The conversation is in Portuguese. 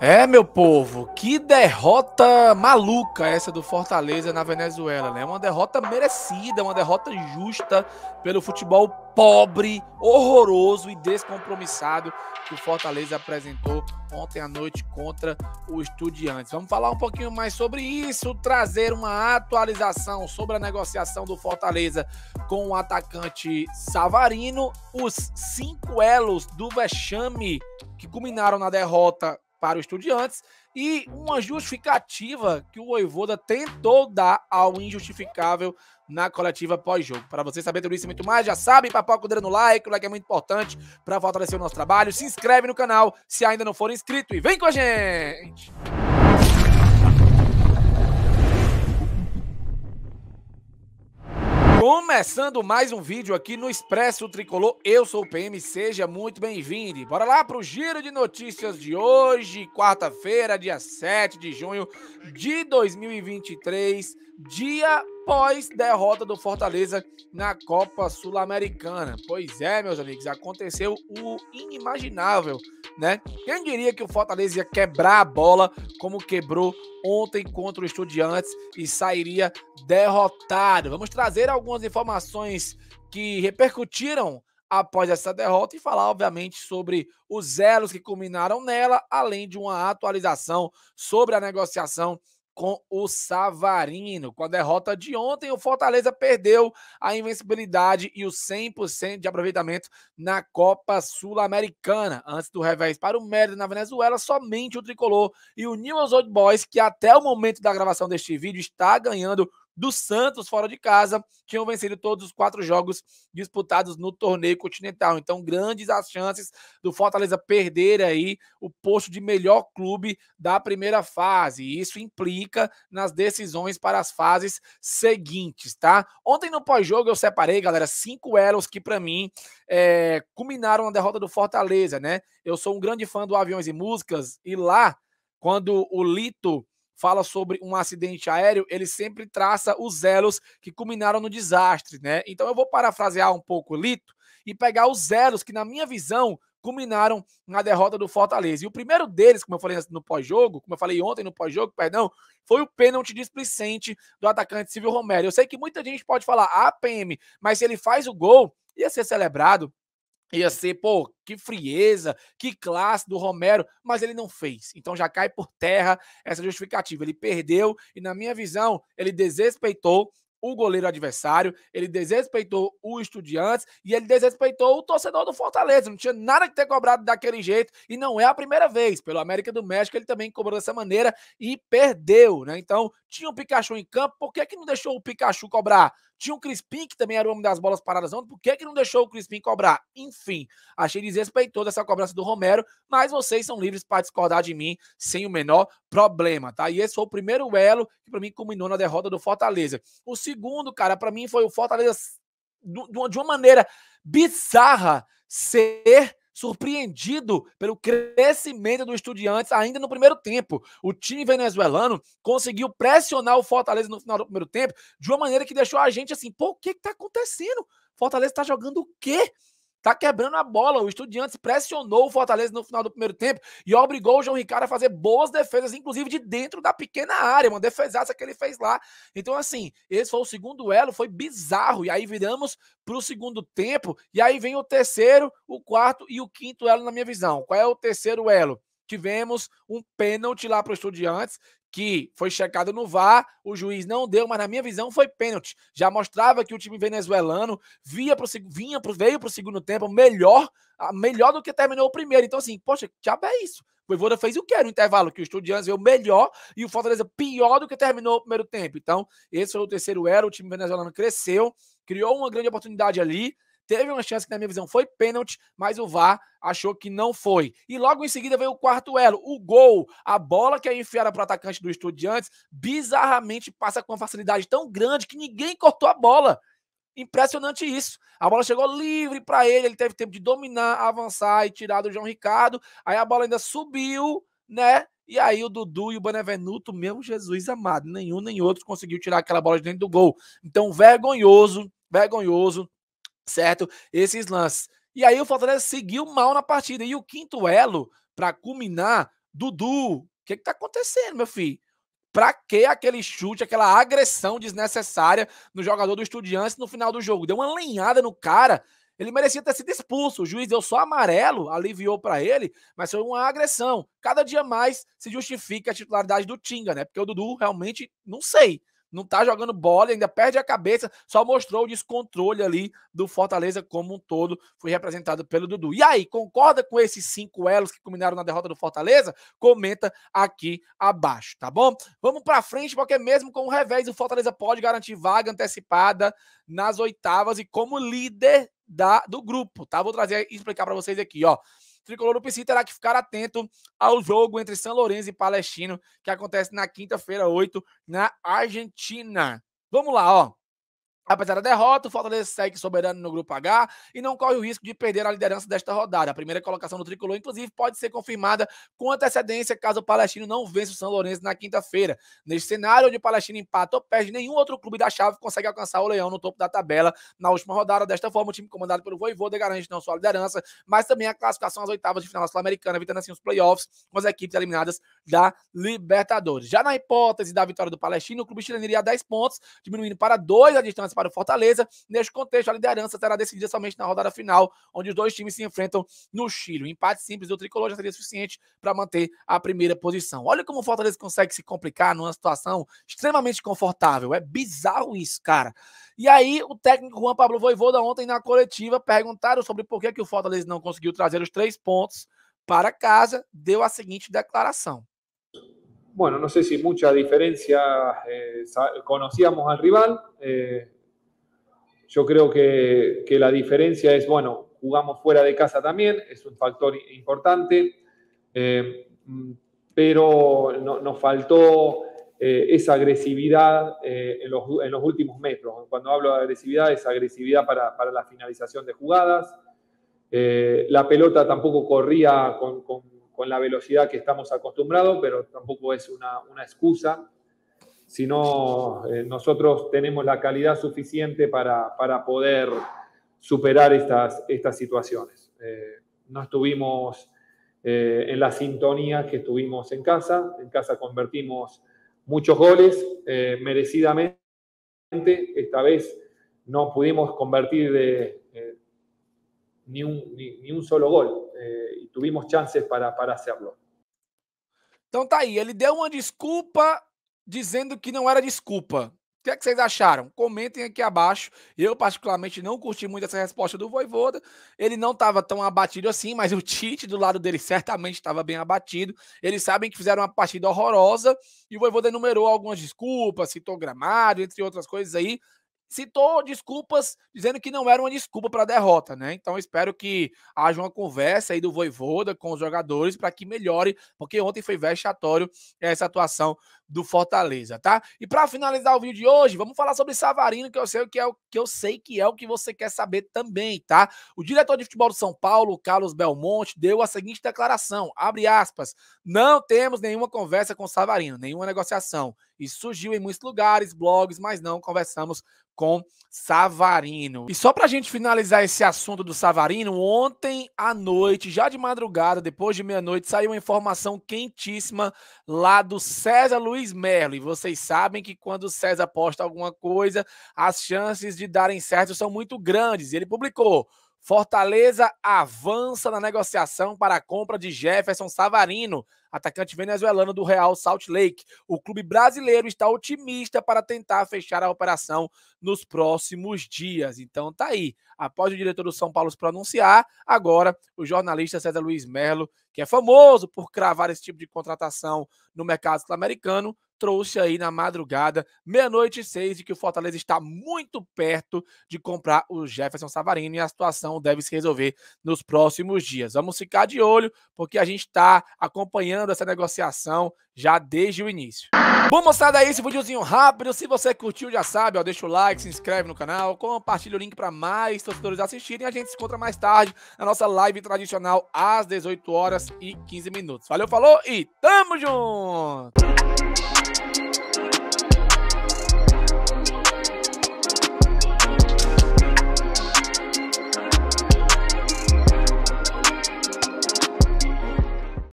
É, meu povo, que derrota maluca essa do Fortaleza na Venezuela, né? Uma derrota merecida, uma derrota justa pelo futebol pobre, horroroso e descompromissado que o Fortaleza apresentou ontem à noite contra o Estudiantes. Vamos falar um pouquinho mais sobre isso, trazer uma atualização sobre a negociação do Fortaleza com o atacante Savarino, os cinco elos do vexame que culminaram na derrota para o Estudiantes e uma justificativa que o Voivoda tentou dar ao injustificável na coletiva pós-jogo. Para você saber tudo isso e muito mais, já sabe, papoca o dedo no like, o like é muito importante para fortalecer o nosso trabalho. Se inscreve no canal se ainda não for inscrito e vem com a gente! Começando mais um vídeo aqui no Expresso Tricolor, eu sou o PM, seja muito bem-vindo. Bora lá para o giro de notícias de hoje, quarta-feira, dia 7 de junho de 2023, dia pós-derrota do Fortaleza na Copa Sul-Americana. Pois é, meus amigos, aconteceu o inimaginável, né? Quem diria que o Fortaleza ia quebrar a bola como quebrou ontem contra o Estudiantes e sairia derrotado? Vamos trazer algumas informações que repercutiram após essa derrota e falar, obviamente, sobre os elos que culminaram nela, além de uma atualização sobre a negociação com o Savarino. Com a derrota de ontem, o Fortaleza perdeu a invencibilidade e o 100% de aproveitamento na Copa Sul-Americana. Antes do revés para o Mérida na Venezuela, somente o Tricolor e o Newell's Old Boys, que até o momento da gravação deste vídeo está ganhando do Santos fora de casa tinham vencido todos os quatro jogos disputados no torneio continental. Então, grandes as chances do Fortaleza perder aí o posto de melhor clube da primeira fase. E isso implica nas decisões para as fases seguintes, tá? Ontem no pós-jogo eu separei, galera, cinco elos que para mim é, culminaram na derrota do Fortaleza, né? Eu sou um grande fã do Aviões e Músicas e lá, quando o Lito fala sobre um acidente aéreo, ele sempre traça os elos que culminaram no desastre, né? Então eu vou parafrasear um pouco Lito e pegar os elos que, na minha visão, culminaram na derrota do Fortaleza. E o primeiro deles, como eu falei no pós-jogo, como eu falei ontem no pós-jogo, perdão, foi o pênalti displicente do atacante Silvio Romero. Eu sei que muita gente pode falar, ah, PM, mas se ele faz o gol, ia ser celebrado, ia ser, pô, que frieza, que classe do Romero, mas ele não fez. Então já cai por terra essa justificativa. Ele perdeu e, na minha visão, ele desrespeitou o goleiro adversário, ele desrespeitou o Estudiantes e ele desrespeitou o torcedor do Fortaleza. Não tinha nada que ter cobrado daquele jeito e não é a primeira vez. Pelo América do México, ele também cobrou dessa maneira e perdeu, né? Então, tinha o Pikachu em campo, por que, que não deixou o Pikachu cobrar? Tinha o Crispim, que também era o homem das bolas paradas ontem. Por que, que não deixou o Crispim cobrar? Enfim, achei desrespeitosa essa cobrança do Romero, mas vocês são livres para discordar de mim sem o menor problema, tá? E esse foi o primeiro elo que para mim culminou na derrota do Fortaleza. O segundo, cara, para mim foi o Fortaleza de uma maneira bizarra ser surpreendido pelo crescimento do Estudiantes ainda no primeiro tempo. O time venezuelano conseguiu pressionar o Fortaleza no final do primeiro tempo de uma maneira que deixou a gente assim, pô, o que está acontecendo? Fortaleza está jogando o quê? Tá quebrando a bola. O Estudiantes pressionou o Fortaleza no final do primeiro tempo e obrigou o João Ricardo a fazer boas defesas, inclusive de dentro da pequena área, uma defesaça que ele fez lá. Então, assim, esse foi o segundo elo, foi bizarro. E aí viramos pro segundo tempo, e aí vem o terceiro, o quarto e o quinto elo, na minha visão. Qual é o terceiro elo? Tivemos um pênalti lá pro Estudiantes, que foi checado no VAR, o juiz não deu, mas na minha visão foi pênalti. Já mostrava que o time venezuelano via pro, vinha pro, veio para o segundo tempo melhor, melhor do que terminou o primeiro. Então, assim, poxa, que diabo é isso? O Voivoda fez o que no intervalo? Que o Estudiantes veio melhor e o Fortaleza pior do que terminou o primeiro tempo. Então, esse foi o terceiro era, o time venezuelano cresceu, criou uma grande oportunidade ali, Teve uma chance que, na minha visão, foi pênalti, mas o VAR achou que não foi. E logo em seguida veio o quarto elo, o gol. A bola que é enfiada para o atacante do Estudiantes bizarramente passa com uma facilidade tão grande que ninguém cortou a bola. Impressionante isso. A bola chegou livre para ele, ele teve tempo de dominar, avançar e tirar do João Ricardo. Aí a bola ainda subiu, né? E aí o Dudu e o Benevenuto, meu Jesus amado, nenhum nem outro conseguiu tirar aquela bola de dentro do gol. Então, vergonhoso, vergonhoso certo? Esses lances. E aí o Fortaleza seguiu mal na partida. E o quinto elo, para culminar, Dudu. O que, que tá acontecendo, meu filho? Pra que aquele chute, aquela agressão desnecessária no jogador do Estudiantes no final do jogo? Deu uma lenhada no cara. Ele merecia ter sido expulso. O juiz deu só amarelo, aliviou para ele, mas foi uma agressão. Cada dia mais se justifica a titularidade do Tinga, né? Porque o Dudu realmente não sei não tá jogando bola, ainda perde a cabeça, só mostrou o descontrole ali do Fortaleza como um todo, foi representado pelo Dudu. E aí, concorda com esses cinco elos que culminaram na derrota do Fortaleza? Comenta aqui abaixo, tá bom? Vamos para frente, porque mesmo com o revés, o Fortaleza pode garantir vaga antecipada nas oitavas e como líder da, do grupo, tá? Vou trazer e explicar para vocês aqui, ó tricolor do Pici terá que ficar atento ao jogo entre São Lourenço e Palestino, que acontece na quinta-feira, 8, na Argentina. Vamos lá, ó. Apesar da derrota, o Fortaleza segue soberano no grupo H e não corre o risco de perder a liderança desta rodada. A primeira colocação do tricolor, inclusive, pode ser confirmada com antecedência caso o Palestino não vença o São Lourenço na quinta-feira. Neste cenário, onde o Palestino empata ou perde, nenhum outro clube da chave consegue alcançar o Leão no topo da tabela na última rodada. Desta forma, o time comandado pelo Voivoda garante não só a liderança, mas também a classificação às oitavas de final sul-americana, evitando assim os playoffs com as equipes eliminadas da Libertadores. Já na hipótese da vitória do Palestino, o clube chileno iria a 10 pontos, diminuindo para 2 a distância para o Fortaleza. Neste contexto, a liderança será decidida somente na rodada final, onde os dois times se enfrentam no Chile. O empate simples do tricolor já seria suficiente para manter a primeira posição. Olha como o Fortaleza consegue se complicar numa situação extremamente confortável. É bizarro isso, cara. E aí, o técnico Juan Pablo Voivoda, ontem na coletiva, perguntaram sobre por que, que o Fortaleza não conseguiu trazer os três pontos para casa, deu a seguinte declaração. bueno, no sé si mucha diferencia, eh, conocíamos al rival, eh, yo creo que, la diferencia es, bueno, jugamos fuera de casa también, es un factor importante, eh, pero nos faltó esa agresividad en los, últimos metros. Cuando hablo de agresividad, es agresividad para, la finalización de jugadas. la pelota tampoco corría con con la velocidad que estamos acostumbrados, pero tampoco es una, excusa, sino eh, nosotros tenemos la calidad suficiente para, poder superar estas, estas situaciones. Eh, no estuvimos eh, en la sintonía que estuvimos en casa, en casa convertimos muchos goles merecidamente, esta vez no pudimos convertir de, ni un, ni, ni un solo gol eh, y tuvimos chances para, para hacerlo. Então tá aí, ele deu uma desculpa dizendo que não era desculpa. O que é que vocês acharam? Comentem aqui abaixo. Eu, particularmente, não curti muito essa resposta do Voivoda. Ele não estava tão abatido assim, mas o Tite do lado dele certamente estava bem abatido. Eles sabem que fizeram uma partida horrorosa e o Voivoda enumerou algumas desculpas, citou gramado, entre outras coisas aí citou desculpas, dizendo que não era uma desculpa para a derrota, né? Então espero que haja uma conversa aí do Voivoda com os jogadores para que melhore, porque ontem foi vexatório essa atuação do Fortaleza, tá? E para finalizar o vídeo de hoje, vamos falar sobre Savarino, que eu sei que é o que eu sei que é o que você quer saber também, tá? O diretor de futebol de São Paulo, Carlos Belmonte, deu a seguinte declaração, abre aspas: "Não temos nenhuma conversa com Savarino, nenhuma negociação. Isso surgiu em muitos lugares, blogs, mas não conversamos com Savarino. E só para a gente finalizar esse assunto do Savarino, ontem à noite, já de madrugada, depois de meia-noite, saiu uma informação quentíssima lá do César Luiz Merlo. E vocês sabem que quando o César posta alguma coisa, as chances de darem certo são muito grandes. E ele publicou Fortaleza avança na negociação para a compra de Jefferson Savarino, atacante venezuelano do Real Salt Lake. O clube brasileiro está otimista para tentar fechar a operação nos próximos dias. Então tá aí. Após o diretor do São Paulo se pronunciar, agora o jornalista César Luiz Melo, que é famoso por cravar esse tipo de contratação no mercado sul-americano, trouxe aí na madrugada, meia-noite e seis, de que o Fortaleza está muito perto de comprar o Jefferson Savarino e a situação deve se resolver nos próximos dias. Vamos ficar de olho, porque a gente está acompanhando essa negociação já desde o início. Bom, moçada, é esse videozinho rápido. Se você curtiu, já sabe, ó, deixa o like, se inscreve no canal, compartilha o link para mais torcedores assistirem. A gente se encontra mais tarde na nossa live tradicional às 18 horas e 15 minutos. Valeu, falou e tamo junto!